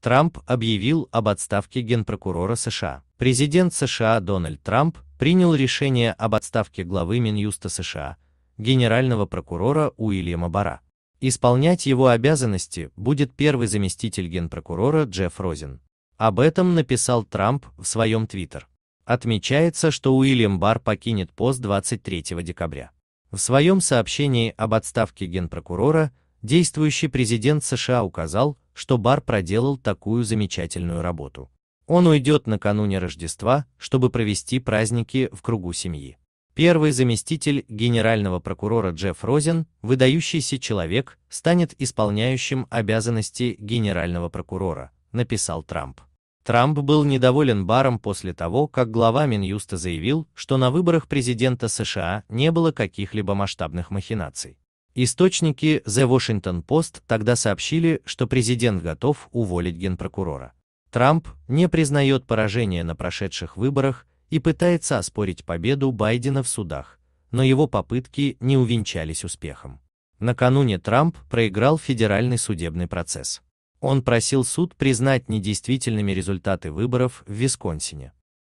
Трамп объявил об отставке генпрокурора США. Президент США Дональд Трамп принял решение об отставке главы Минюста США, генерального прокурора Уильяма Бара. Исполнять его обязанности будет первый заместитель генпрокурора Джефф Розен. Об этом написал Трамп в своем твиттер. Отмечается, что Уильям Бар покинет пост 23 декабря. В своем сообщении об отставке генпрокурора Действующий президент США указал, что Бар проделал такую замечательную работу. Он уйдет накануне Рождества, чтобы провести праздники в кругу семьи. Первый заместитель генерального прокурора Джефф Розен, выдающийся человек, станет исполняющим обязанности генерального прокурора, написал Трамп. Трамп был недоволен Баром после того, как глава Минюста заявил, что на выборах президента США не было каких-либо масштабных махинаций. Источники The Washington Post тогда сообщили, что президент готов уволить генпрокурора. Трамп не признает поражение на прошедших выборах и пытается оспорить победу Байдена в судах, но его попытки не увенчались успехом. Накануне Трамп проиграл федеральный судебный процесс. Он просил суд признать недействительными результаты выборов в Висконсине.